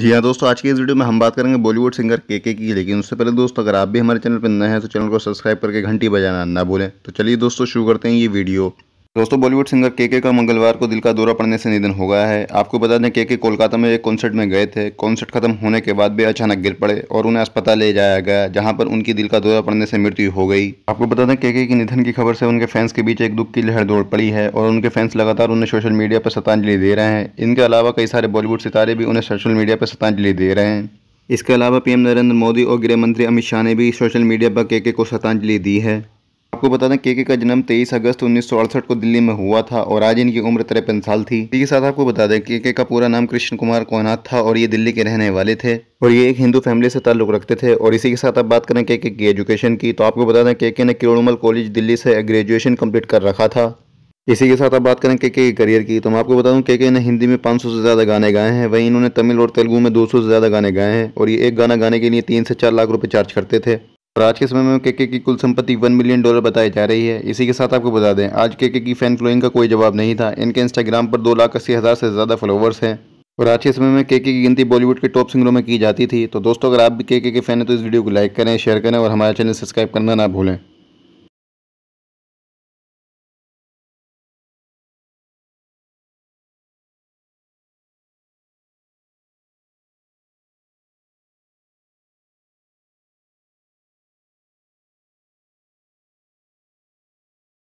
जी हाँ दोस्तों आज की इस वीडियो में हम बात करेंगे बॉलीवुड सिंगर के के की लेकिन उससे पहले दोस्तों अगर आप भी हमारे चैनल पर नए हैं तो चैनल को सब्सक्राइब करके घंटी बजाना ना भूलें तो चलिए दोस्तों शुरू करते हैं ये वीडियो दोस्तों बॉलीवुड सिंगर केके का मंगलवार को दिल का दौरा पड़ने से निधन हो गया है आपको बता दें केके कोलकाता में एक कॉन्सर्ट में गए थे कॉन्सर्ट खत्म होने के बाद भी अचानक गिर पड़े और उन्हें अस्पताल ले जाया गया जहां पर उनकी दिल का दौरा पड़ने से मृत्यु हो गई आपको बता दें केके की निधन की खबर से उनके फैंस के बीच एक दुख की लहर दौड़ पड़ी है और उनके फैंस लगातार उन्हें सोशल मीडिया पर श्रद्धांजलि दे रहे हैं इनके अलावा कई सारे बॉलीवुड सितारे भी उन्हें सोशल मीडिया पर श्रद्धांजलि दे रहे हैं इसके अलावा पीएम नरेंद्र मोदी और गृह मंत्री अमित शाह ने भी सोशल मीडिया पर केके को श्रद्धांजलि दी है आपको बता दें के का जन्म 23 अगस्त उन्नीस को दिल्ली में हुआ था और आज इनकी उम्र तिरपन साल थी इसी के साथ आपको बता दें के का पूरा नाम कृष्ण कुमार कोहनाथ था और ये दिल्ली के रहने वाले थे और ये एक हिंदू फैमिली से ताल्लुक रखते थे और इसी के साथ आप बात करें के के की एजुकेशन की तो आपको बता दें के के ने किरोमल कॉलेज दिल्ली से ग्रेजुएशन कंप्लीट कर रखा था इसी के साथ आप बात करें के के करियर की तो मैं आपको बता दूं के के ने हिंदी में 500 से ज़्यादा गाने गाए हैं वहीं इन्होंने तमिल और तेलुगू में 200 से ज़्यादा गाने गाए हैं और ये एक गाना गाने के लिए तीन से चार लाख रुपए चार्ज करते थे और आज के समय में केके की कुल संपत्ति वन मिलियन डॉलर बताई जा रही है इसी के साथ आपको बता दें आज केके की फैन फॉलोइंग का कोई जवाब नहीं था इनके इंस्टाग्राम पर दो लाख अस्सी हज़ार से ज़्यादा फॉलोवर्स हैं और आज के समय में केके की गिनती बॉलीवुड के टॉप सिंगरों में की जाती थी तो दोस्तों अगर आप भी केके के फ़ैन हैं तो इस वीडियो को लाइक करें शेयर करें और हमारा चैनल सब्सक्राइब करना ना भूलें